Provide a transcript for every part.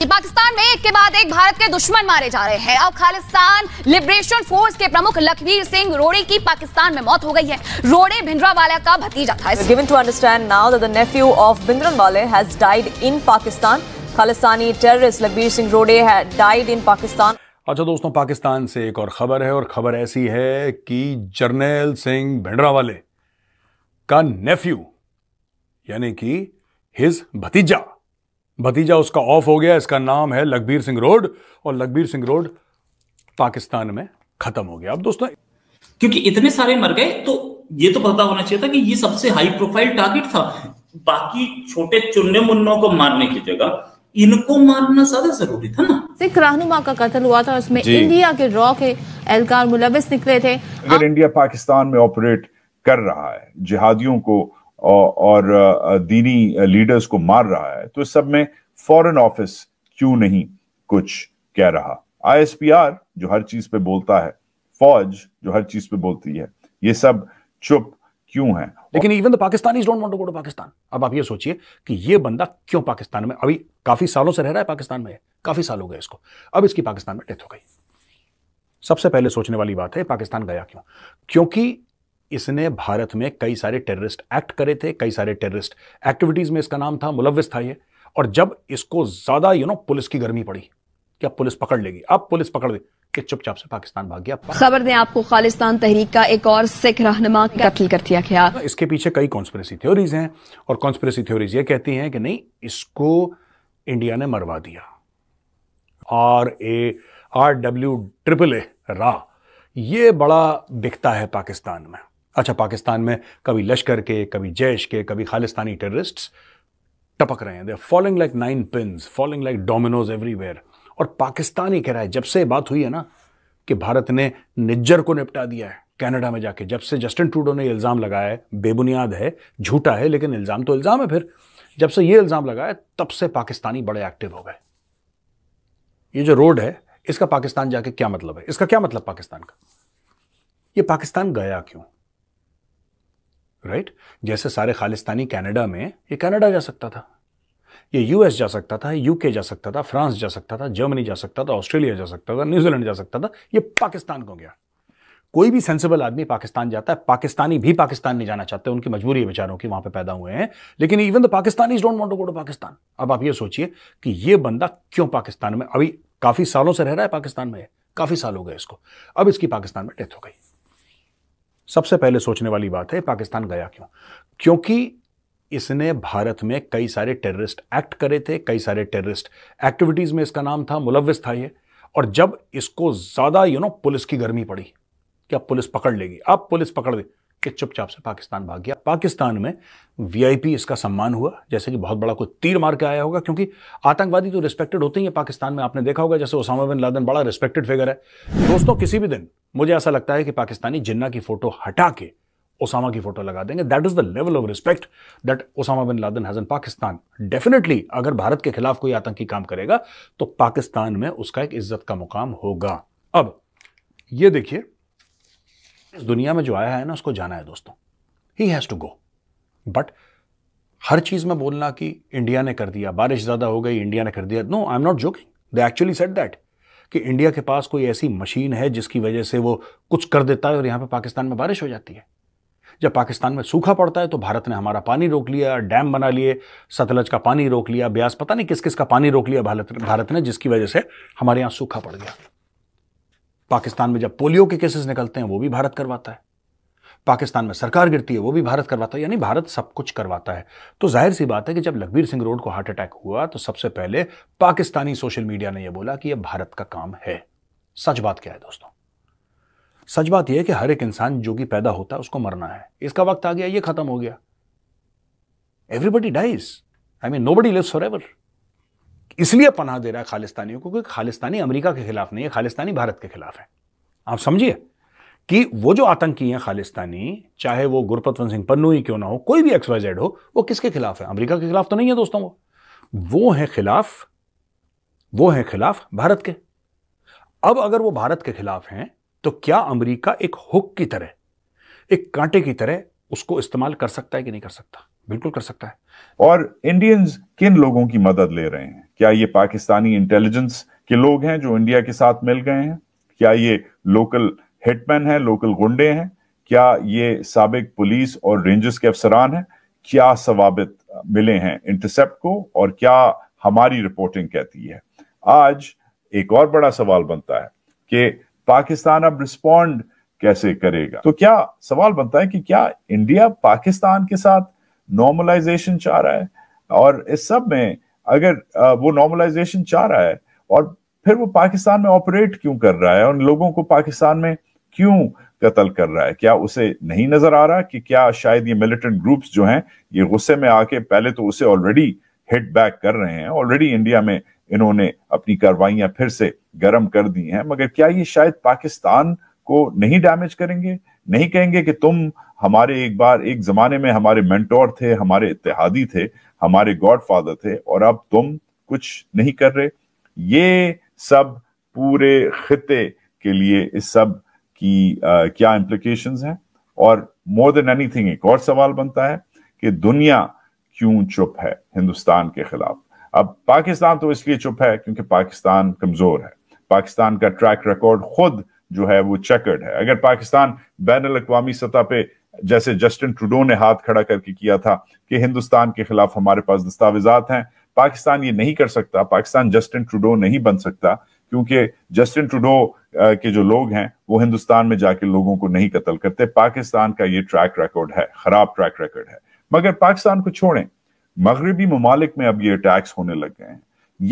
कि पाकिस्तान में एक के बाद एक भारत के दुश्मन मारे जा रहे हैं अब खालिस्तान लिबरेशन फोर्स के प्रमुख लखवीर सिंह रोड़े की पाकिस्तान में मौत हो गई है रोड़े भिंडरावाला का भतीजा था given to understand now that the nephew of Bhindranwale has died in Pakistan Khalistani terrorist Lakhbir Singh Rode had died in Pakistan अच्छा दोस्तों पाकिस्तान से एक और खबर है और खबर ऐसी है कि जर्नैल सिंह भिंडरावाले का नेफ्यू यानी कि हिज भतीजा भतीजा उसका ऑफ हो गया इसका नाम है लखबीर सिंह रोड और लखबीर सिंह रोड पाकिस्तान में खत्म हो गया अब दोस्तों क्योंकि इतने सारे मर गए तो ये तो पता होना चाहिए था कि ये सबसे हाई प्रोफाइल टारगेट था बाकी छोटे चुन्ने मुन्नों को मारने की जगह इनको मारना ज्यादा जरूरी था ना सिख रहनुमा का कत्ल हुआ था उसमें इंडिया के रॉ के एहलकार मुलविस निकले थे अगर इंडिया पाकिस्तान में ऑपरेट कर रहा है जिहादियों को और, दीनी लीडर्स को मार रहा है तो इस सब में फॉरेन ऑफिस क्यों नहीं कुछ कह रहा आईएसपीआर जो हर चीज पे बोलता है फौज जो हर चीज पे बोलती है ये सब चुप क्यों है लेकिन even the Pakistani don't want to go Pakistan अब आप ये सोचिए कि ये बंदा क्यों पाकिस्तान में अभी काफी सालों से रह रहा है पाकिस्तान में काफी साल हो गए इसको अब इसकी पाकिस्तान में डेथ हो गई सबसे पहले सोचने वाली बात है पाकिस्तान गया क्यों क्योंकि इसने भारत में कई सारे टेररिस्ट एक्ट करे थे कई सारे टेररिस्ट एक्टिविटीज़ में इसका नाम था मुलविस था ये और जब इसको ज़्यादा यू नो पुलिस की गर्मी पड़ी कि अब पुलिस पकड़ लेगी अब पुलिस पकड़ दे कि चुपचाप से पाकिस्तान भाग गया खबर दें आपको खालिस्तान तहरीक का एक और सिख रहनमा कत्ल कर दिया गया हाँ, इसके पीछे कई कॉन्स्परेसी थ्योरीज हैं और कॉन्स्परेसी थ्योरीज ये कहती हैं कि नहीं इसको इंडिया ने मरवा दिया R A R W triple A रा ये बड़ा दिखता है पाकिस्तान में अच्छा पाकिस्तान में कभी लश्कर के कभी जैश के कभी खालिस्तानी टेररिस्ट टपक रहे हैं they following like nine pin following like dominoes everywhere और पाकिस्तान ही कह रहा है जब से बात हुई है ना कि भारत ने निज्जर को निपटा दिया है कनाडा में जाके जब से जस्टिन ट्रूडो ने इल्ज़ाम लगाया है बेबुनियाद है झूठा है लेकिन इल्ज़ाम तो इल्ज़ाम है फिर जब से ये इल्ज़ाम लगाया तब से पाकिस्तानी बड़े एक्टिव हो गए ये जो रोड है इसका पाकिस्तान जाके क्या मतलब है इसका क्या मतलब पाकिस्तान का ये पाकिस्तान गया क्यों राइट जैसे सारे खालिस्तानी कनाडा में ये कनाडा जा सकता था ये यूएस जा सकता था यूके जा सकता था फ्रांस जा सकता था जर्मनी जा सकता था ऑस्ट्रेलिया जा सकता था न्यूजीलैंड जा सकता था ये पाकिस्तान को गया कोई भी सेंसिबल आदमी पाकिस्तान जाता है पाकिस्तानी भी पाकिस्तान नहीं जाना चाहते उनकी मजबूरी है बेचारों की वहां पे पैदा हुए हैं लेकिन even the is don't want to go to Pakistan अब आप ये सोचिए कि ये बंदा क्यों पाकिस्तान में अभी काफी सालों से रह रहा है पाकिस्तान में काफी साल हो गए इसको अब इसकी पाकिस्तान में डेथ हो गई सबसे पहले सोचने वाली बात है पाकिस्तान गया क्यों क्योंकि इसने भारत में कई सारे टेररिस्ट एक्ट करे थे कई सारे टेररिस्ट एक्टिविटीज़ में इसका नाम था मुलविस था ये और जब इसको ज़्यादा यू नो पुलिस की गर्मी पड़ी कि अब पुलिस पकड़ लेगी अब पुलिस पकड़ देगी के चुपचाप से पाकिस्तान भाग गया पाकिस्तान में वीआईपी इसका सम्मान हुआ जैसे कि बहुत बड़ा कोई तीर मार के आया होगा क्योंकि आतंकवादी तो रिस्पेक्टेड होते ही हैं पाकिस्तान में आपने देखा होगा जैसे ओसामा बिन लादन बड़ा रिस्पेक्टेड फिगर है दोस्तों किसी भी दिन मुझे ऐसा लगता है कि पाकिस्तानी जिन्ना की फोटो हटा के ओसामा की फोटो लगा देंगे that is the level of respect that Osama bin Laden has in Pakistan definitely अगर भारत के खिलाफ कोई आतंकी काम करेगा तो पाकिस्तान में उसका एक इज्जत का मुकाम होगा अब ये देखिए इस दुनिया में जो आया है ना उसको जाना है दोस्तों he has to go but हर चीज़ में बोलना कि इंडिया ने कर दिया बारिश ज़्यादा हो गई इंडिया ने कर दिया no I am not joking they actually said that कि इंडिया के पास कोई ऐसी मशीन है जिसकी वजह से वो कुछ कर देता है और यहां पर पाकिस्तान में बारिश हो जाती है जब पाकिस्तान में सूखा पड़ता है तो भारत ने हमारा पानी रोक लिया डैम बना लिए सतलज का पानी रोक लिया ब्यास पता नहीं किस किस का पानी रोक लिया भारत भारत ने जिसकी वजह से हमारे यहां सूखा पड़ गया पाकिस्तान में जब पोलियो के केसेस निकलते हैं वो भी भारत करवाता है पाकिस्तान में सरकार गिरती है वो भी भारत करवाता है यानी भारत सब कुछ करवाता है तो जाहिर सी बात है कि जब लखबीर सिंह रोड को हार्ट अटैक हुआ तो सबसे पहले पाकिस्तानी सोशल मीडिया ने यह बोला कि यह भारत का काम है सच बात क्या है दोस्तों सच बात यह है कि हर एक इंसान जो कि पैदा होता है उसको मरना है इसका वक्त आ गया यह खत्म हो गया everybody dies I mean nobody lives forever इसलिए पनाह दे रहा है खालिस्तानियों को क्योंकि खालिस्तानी अमेरिका के खिलाफ नहीं है खालिस्तानी भारत के खिलाफ है आप समझिए कि वो जो आतंकी हैं खालिस्तानी चाहे वो गुरपतवंत सिंह पन्नू ही क्यों ना हो कोई भी जेड हो वो किसके खिलाफ है अमेरिका के खिलाफ तो नहीं है दोस्तों वो वो है खिलाफ वो है खिलाफ भारत के अब अगर वो भारत के खिलाफ हैं तो क्या अमेरिका एक हुक की तरह एक कांटे की तरह उसको इस्तेमाल कर सकता है कि नहीं कर सकता बिल्कुल कर सकता है और इंडियंस किन लोगों की मदद ले रहे हैं क्या ये पाकिस्तानी इंटेलिजेंस के लोग हैं जो इंडिया के साथ मिल गए हैं क्या ये लोकल हिटमैन हैं लोकल गुंडे हैं क्या ये सबक पुलिस और रेंजर्स के अफसरान हैं क्या सवाबित मिले हैं इंटरसेप्ट को और क्या हमारी रिपोर्टिंग कहती है आज एक और बड़ा सवाल बनता है कि पाकिस्तान अब रिस्पॉन्ड कैसे करेगा तो क्या सवाल बनता है कि क्या इंडिया पाकिस्तान के साथ नॉर्मलाइजेशन चाह रहा है और इस सब में अगर वो नॉर्मलाइजेशन चाह रहा है और फिर वो पाकिस्तान में ऑपरेट क्यों कर रहा है उन लोगों को पाकिस्तान में क्यों कत्ल कर रहा है क्या उसे नहीं नजर आ रहा कि क्या शायद ये मिलिटेंट ग्रुप्स जो हैं ये गुस्से में आके पहले तो उसे ऑलरेडी हिट बैक कर रहे हैं ऑलरेडी इंडिया में इन्होंने अपनी कार्रवाइयां फिर से गर्म कर दी हैं मगर क्या ये शायद पाकिस्तान को नहीं डैमेज करेंगे नहीं कहेंगे कि तुम हमारे एक बार एक जमाने में हमारे मेंटोर थे हमारे इतिहादी थे हमारे गॉडफादर थे और अब तुम कुछ नहीं कर रहे ये सब पूरे खत्े के लिए इस सब की आ, क्या इम्प्लीकेशन हैं और मोर देन एनीथिंग एक और सवाल बनता है कि दुनिया क्यों चुप है हिंदुस्तान के खिलाफ अब पाकिस्तान तो इसलिए चुप है क्योंकि पाकिस्तान कमजोर है पाकिस्तान का ट्रैक रिकॉर्ड खुद जो है वो चेकर्ड है अगर पाकिस्तान बैन अवी सतह पे जैसे जस्टिन ट्रूडो ने हाथ खड़ा करके किया था कि हिंदुस्तान के खिलाफ हमारे पास दस्तावेजात हैं पाकिस्तान ये नहीं कर सकता पाकिस्तान जस्टिन ट्रूडो नहीं बन सकता क्योंकि जस्टिन ट्रूडो के जो लोग हैं वो हिंदुस्तान में जाके लोगों को नहीं कत्ल करते पाकिस्तान का ये ट्रैक रिकॉर्ड है खराब ट्रैक रिकॉर्ड है मगर पाकिस्तान को छोड़ें मगरबी ममालिक में अब ये अटैक्स होने लग गए हैं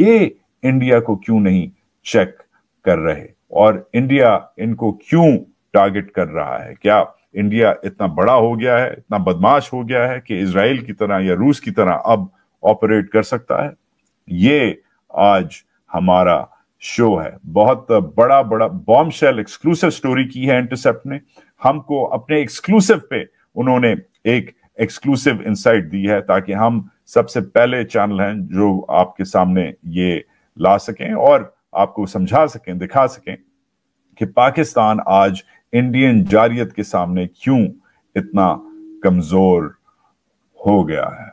ये इंडिया को क्यों नहीं चेक कर रहे और इंडिया इनको क्यों टारगेट कर रहा है क्या इंडिया इतना बड़ा हो गया है इतना बदमाश हो गया है कि इसराइल की तरह या रूस की तरह अब ऑपरेट कर सकता है ये आज हमारा शो है बहुत बड़ा बड़ा बॉम्ब शेल एक्सक्लूसिव स्टोरी की है इंटरसेप्ट ने हमको अपने एक्सक्लूसिव पे उन्होंने एक एक्सक्लूसिव इंसाइट दी है ताकि हम सबसे पहले चैनल हैं जो आपके सामने ये ला सकें और आपको समझा सकें दिखा सकें कि पाकिस्तान आज इंडियन जारियत के सामने क्यों इतना कमजोर हो गया है